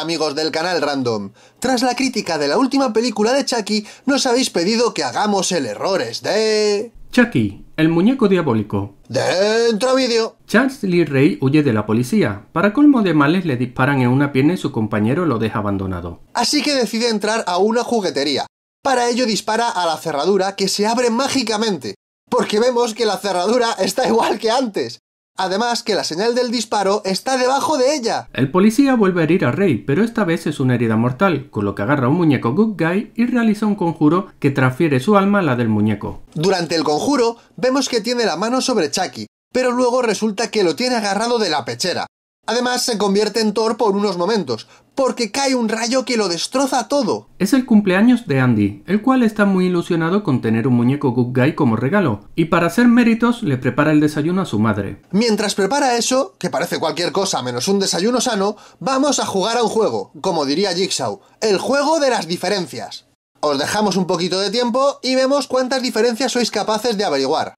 amigos del canal Random. Tras la crítica de la última película de Chucky, nos habéis pedido que hagamos el errores de... Chucky, el muñeco diabólico. Dentro vídeo. Charles Lee Ray huye de la policía. Para colmo de males le disparan en una pierna y su compañero lo deja abandonado. Así que decide entrar a una juguetería. Para ello dispara a la cerradura que se abre mágicamente. Porque vemos que la cerradura está igual que antes. Además que la señal del disparo está debajo de ella. El policía vuelve a herir a Rey, pero esta vez es una herida mortal, con lo que agarra un muñeco Good Guy y realiza un conjuro que transfiere su alma a la del muñeco. Durante el conjuro, vemos que tiene la mano sobre Chucky, pero luego resulta que lo tiene agarrado de la pechera, Además, se convierte en Thor por unos momentos, porque cae un rayo que lo destroza todo. Es el cumpleaños de Andy, el cual está muy ilusionado con tener un muñeco Good Guy como regalo, y para hacer méritos le prepara el desayuno a su madre. Mientras prepara eso, que parece cualquier cosa menos un desayuno sano, vamos a jugar a un juego, como diría Jigsaw, el juego de las diferencias. Os dejamos un poquito de tiempo y vemos cuántas diferencias sois capaces de averiguar.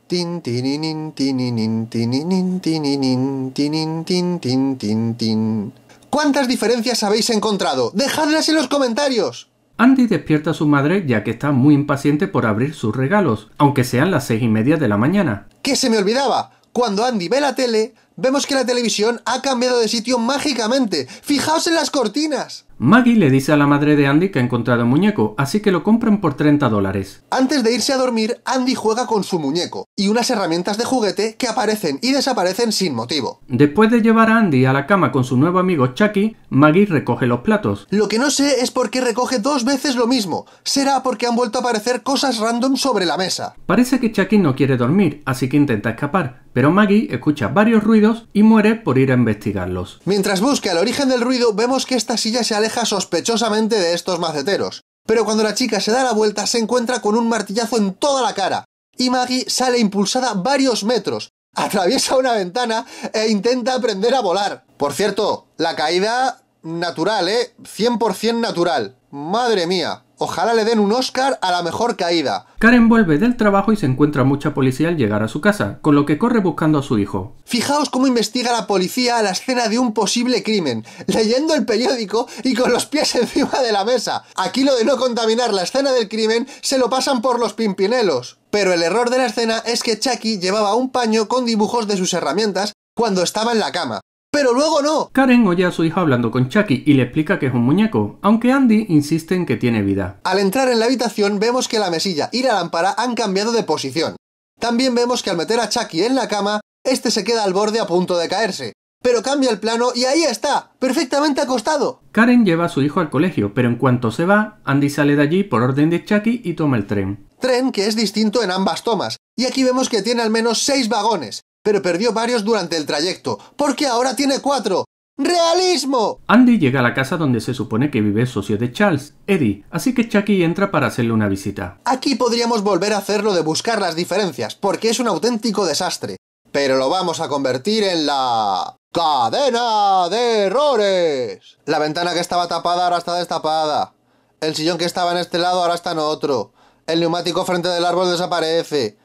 ¿Cuántas diferencias habéis encontrado? ¡Dejadlas en los comentarios! Andy despierta a su madre ya que está muy impaciente por abrir sus regalos, aunque sean las seis y media de la mañana. ¿Qué se me olvidaba? Cuando Andy ve la tele, vemos que la televisión ha cambiado de sitio mágicamente. ¡Fijaos en las cortinas! Maggie le dice a la madre de Andy que ha encontrado un muñeco, así que lo compran por 30 dólares. Antes de irse a dormir, Andy juega con su muñeco y unas herramientas de juguete que aparecen y desaparecen sin motivo. Después de llevar a Andy a la cama con su nuevo amigo Chucky, Maggie recoge los platos. Lo que no sé es por qué recoge dos veces lo mismo. Será porque han vuelto a aparecer cosas random sobre la mesa. Parece que Chucky no quiere dormir, así que intenta escapar, pero Maggie escucha varios ruidos y muere por ir a investigarlos. Mientras busca el origen del ruido, vemos que esta silla se aleja sospechosamente de estos maceteros. Pero cuando la chica se da la vuelta se encuentra con un martillazo en toda la cara, y Maggie sale impulsada varios metros, atraviesa una ventana e intenta aprender a volar. Por cierto, la caída natural, ¿eh? 100% natural. Madre mía, ojalá le den un Oscar a la mejor caída. Karen vuelve del trabajo y se encuentra mucha policía al llegar a su casa, con lo que corre buscando a su hijo. Fijaos cómo investiga la policía la escena de un posible crimen, leyendo el periódico y con los pies encima de la mesa. Aquí lo de no contaminar la escena del crimen se lo pasan por los pimpinelos. Pero el error de la escena es que Chucky llevaba un paño con dibujos de sus herramientas cuando estaba en la cama pero luego no. Karen oye a su hijo hablando con Chucky y le explica que es un muñeco, aunque Andy insiste en que tiene vida. Al entrar en la habitación vemos que la mesilla y la lámpara han cambiado de posición. También vemos que al meter a Chucky en la cama, este se queda al borde a punto de caerse. Pero cambia el plano y ahí está, perfectamente acostado. Karen lleva a su hijo al colegio, pero en cuanto se va, Andy sale de allí por orden de Chucky y toma el tren. Tren que es distinto en ambas tomas, y aquí vemos que tiene al menos seis vagones, pero perdió varios durante el trayecto, porque ahora tiene cuatro. ¡Realismo! Andy llega a la casa donde se supone que vive el socio de Charles, Eddie, así que Chucky entra para hacerle una visita. Aquí podríamos volver a hacerlo de buscar las diferencias, porque es un auténtico desastre, pero lo vamos a convertir en la... ¡Cadena de errores! La ventana que estaba tapada ahora está destapada. El sillón que estaba en este lado ahora está en otro. El neumático frente del árbol desaparece.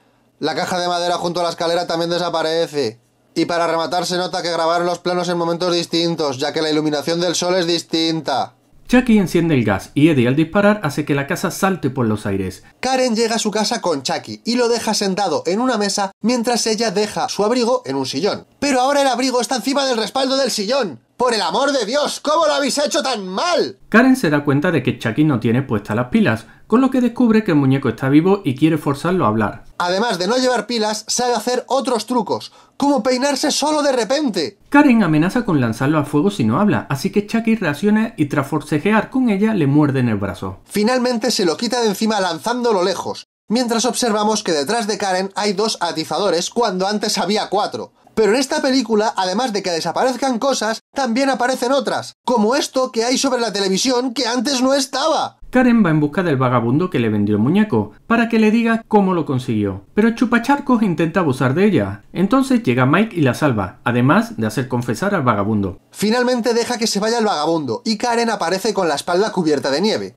La caja de madera junto a la escalera también desaparece. Y para rematar se nota que grabaron los planos en momentos distintos, ya que la iluminación del sol es distinta. Chucky enciende el gas y Eddie al disparar hace que la casa salte por los aires. Karen llega a su casa con Chucky y lo deja sentado en una mesa mientras ella deja su abrigo en un sillón. Pero ahora el abrigo está encima del respaldo del sillón. ¡Por el amor de Dios! ¿Cómo lo habéis hecho tan mal? Karen se da cuenta de que Chucky no tiene puestas las pilas, con lo que descubre que el muñeco está vivo y quiere forzarlo a hablar. Además de no llevar pilas, sabe hacer otros trucos, como peinarse solo de repente. Karen amenaza con lanzarlo al fuego si no habla, así que Chucky reacciona y tras forcejear con ella le muerde en el brazo. Finalmente se lo quita de encima lanzándolo lejos, mientras observamos que detrás de Karen hay dos atizadores cuando antes había cuatro. Pero en esta película, además de que desaparezcan cosas, también aparecen otras, como esto que hay sobre la televisión que antes no estaba. Karen va en busca del vagabundo que le vendió el muñeco, para que le diga cómo lo consiguió, pero Chupacharcos intenta abusar de ella. Entonces llega Mike y la salva, además de hacer confesar al vagabundo. Finalmente deja que se vaya el vagabundo, y Karen aparece con la espalda cubierta de nieve.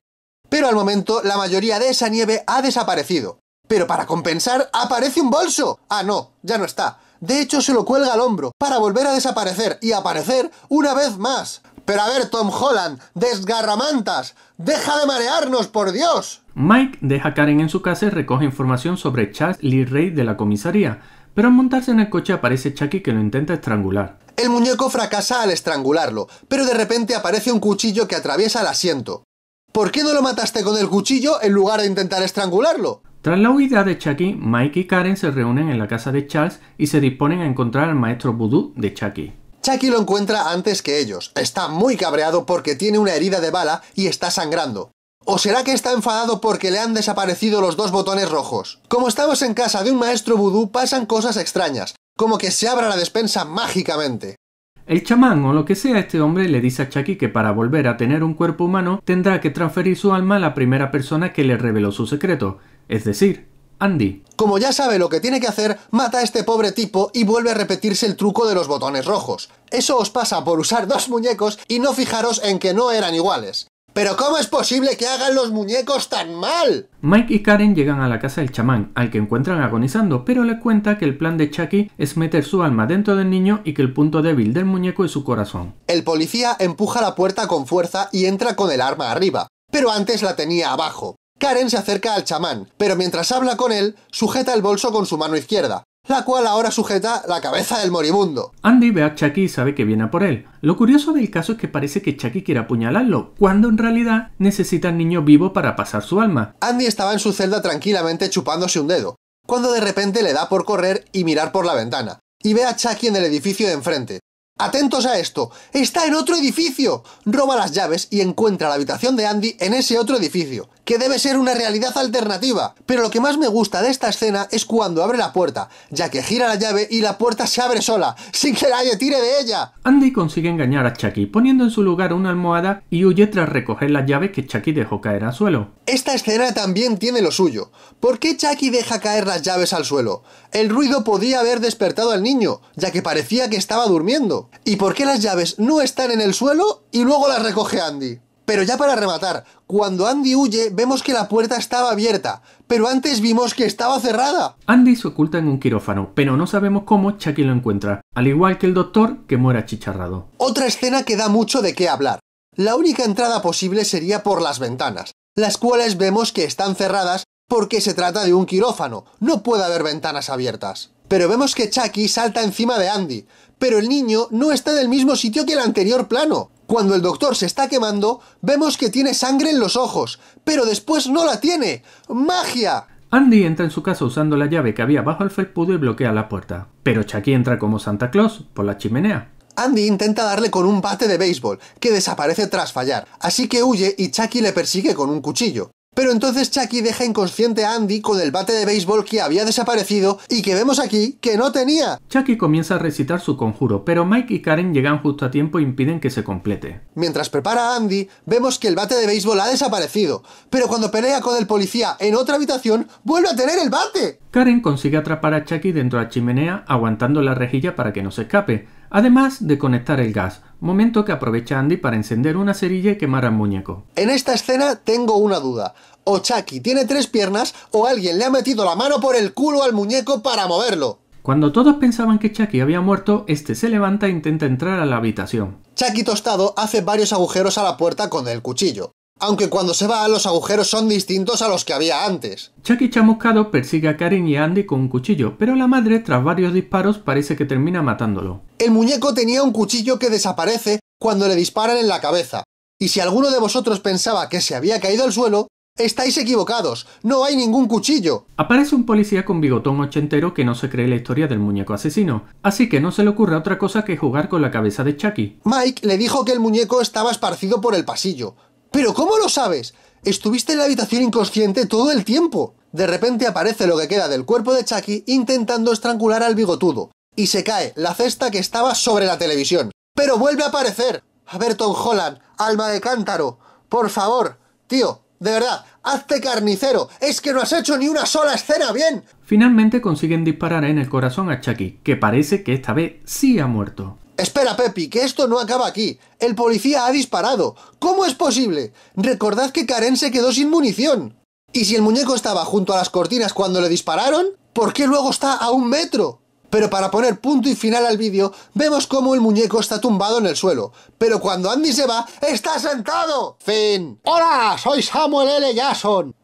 Pero al momento, la mayoría de esa nieve ha desaparecido. Pero para compensar, aparece un bolso. Ah, no, ya no está de hecho, se lo cuelga al hombro, para volver a desaparecer y aparecer una vez más. Pero a ver, Tom Holland, desgarramantas, deja de marearnos, por Dios. Mike deja a Karen en su casa y recoge información sobre Charles Lee Ray de la comisaría, pero al montarse en el coche aparece Chucky que lo intenta estrangular. El muñeco fracasa al estrangularlo, pero de repente aparece un cuchillo que atraviesa el asiento. ¿Por qué no lo mataste con el cuchillo en lugar de intentar estrangularlo? Tras la huida de Chucky, Mike y Karen se reúnen en la casa de Charles y se disponen a encontrar al maestro vudú de Chucky. Chucky lo encuentra antes que ellos. Está muy cabreado porque tiene una herida de bala y está sangrando. ¿O será que está enfadado porque le han desaparecido los dos botones rojos? Como estamos en casa de un maestro vudú, pasan cosas extrañas, como que se abra la despensa mágicamente. El chamán o lo que sea este hombre le dice a Chucky que para volver a tener un cuerpo humano tendrá que transferir su alma a la primera persona que le reveló su secreto, es decir, Andy. Como ya sabe lo que tiene que hacer, mata a este pobre tipo y vuelve a repetirse el truco de los botones rojos. Eso os pasa por usar dos muñecos y no fijaros en que no eran iguales. Pero ¿cómo es posible que hagan los muñecos tan mal? Mike y Karen llegan a la casa del chamán, al que encuentran agonizando, pero le cuenta que el plan de Chucky es meter su alma dentro del niño y que el punto débil del muñeco es su corazón. El policía empuja la puerta con fuerza y entra con el arma arriba, pero antes la tenía abajo. Karen se acerca al chamán, pero mientras habla con él, sujeta el bolso con su mano izquierda, la cual ahora sujeta la cabeza del moribundo. Andy ve a Chucky y sabe que viene a por él. Lo curioso del caso es que parece que Chucky quiere apuñalarlo, cuando en realidad necesita al niño vivo para pasar su alma. Andy estaba en su celda tranquilamente chupándose un dedo, cuando de repente le da por correr y mirar por la ventana, y ve a Chucky en el edificio de enfrente. Atentos a esto, está en otro edificio. Roba las llaves y encuentra la habitación de Andy en ese otro edificio que debe ser una realidad alternativa. Pero lo que más me gusta de esta escena es cuando abre la puerta, ya que gira la llave y la puerta se abre sola, sin que nadie tire de ella. Andy consigue engañar a Chucky, poniendo en su lugar una almohada y huye tras recoger las llaves que Chucky dejó caer al suelo. Esta escena también tiene lo suyo. ¿Por qué Chucky deja caer las llaves al suelo? El ruido podía haber despertado al niño, ya que parecía que estaba durmiendo. ¿Y por qué las llaves no están en el suelo y luego las recoge Andy? Pero ya para rematar, cuando Andy huye vemos que la puerta estaba abierta, pero antes vimos que estaba cerrada. Andy se oculta en un quirófano, pero no sabemos cómo Chucky lo encuentra, al igual que el doctor que muere achicharrado. Otra escena que da mucho de qué hablar. La única entrada posible sería por las ventanas, las cuales vemos que están cerradas porque se trata de un quirófano, no puede haber ventanas abiertas. Pero vemos que Chucky salta encima de Andy, pero el niño no está en el mismo sitio que el anterior plano. Cuando el doctor se está quemando, vemos que tiene sangre en los ojos, pero después no la tiene. ¡Magia! Andy entra en su casa usando la llave que había bajo el felpudo y bloquea la puerta, pero Chucky entra como Santa Claus por la chimenea. Andy intenta darle con un bate de béisbol, que desaparece tras fallar, así que huye y Chucky le persigue con un cuchillo. Pero entonces Chucky deja inconsciente a Andy con el bate de béisbol que había desaparecido y que vemos aquí que no tenía. Chucky comienza a recitar su conjuro, pero Mike y Karen llegan justo a tiempo e impiden que se complete. Mientras prepara a Andy, vemos que el bate de béisbol ha desaparecido, pero cuando pelea con el policía en otra habitación, vuelve a tener el bate. Karen consigue atrapar a Chucky dentro de la chimenea, aguantando la rejilla para que no se escape. Además de conectar el gas, momento que aprovecha Andy para encender una cerilla y quemar al muñeco. En esta escena tengo una duda. O Chucky tiene tres piernas o alguien le ha metido la mano por el culo al muñeco para moverlo. Cuando todos pensaban que Chucky había muerto, este se levanta e intenta entrar a la habitación. Chucky tostado hace varios agujeros a la puerta con el cuchillo aunque cuando se va los agujeros son distintos a los que había antes. Chucky chamuscado persigue a Karen y Andy con un cuchillo, pero la madre, tras varios disparos, parece que termina matándolo. El muñeco tenía un cuchillo que desaparece cuando le disparan en la cabeza, y si alguno de vosotros pensaba que se había caído al suelo, estáis equivocados, no hay ningún cuchillo. Aparece un policía con bigotón ochentero que no se cree la historia del muñeco asesino, así que no se le ocurre otra cosa que jugar con la cabeza de Chucky. Mike le dijo que el muñeco estaba esparcido por el pasillo, pero ¿cómo lo sabes? Estuviste en la habitación inconsciente todo el tiempo. De repente aparece lo que queda del cuerpo de Chucky intentando estrangular al bigotudo. Y se cae la cesta que estaba sobre la televisión. Pero vuelve a aparecer. A ver, Tom Holland, alma de cántaro. Por favor, tío, de verdad, hazte carnicero. Es que no has hecho ni una sola escena bien. Finalmente consiguen disparar en el corazón a Chucky, que parece que esta vez sí ha muerto. Espera, Pepi, que esto no acaba aquí. El policía ha disparado. ¿Cómo es posible? Recordad que Karen se quedó sin munición. Y si el muñeco estaba junto a las cortinas cuando le dispararon, ¿por qué luego está a un metro? Pero para poner punto y final al vídeo, vemos cómo el muñeco está tumbado en el suelo. Pero cuando Andy se va, ¡está sentado! Fin. Hola, soy Samuel L. Jackson.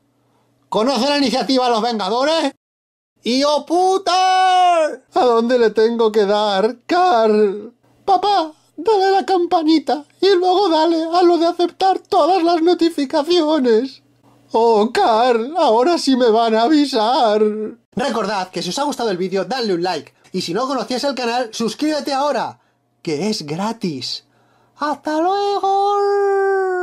¿Conoce la iniciativa Los Vengadores? ¡Y oh puta! ¿A dónde le tengo que dar, Carl? Papá, dale a la campanita y luego dale a lo de aceptar todas las notificaciones. Oh, Carl, ahora sí me van a avisar. Recordad que si os ha gustado el vídeo, dadle un like. Y si no conocías el canal, suscríbete ahora, que es gratis. ¡Hasta luego!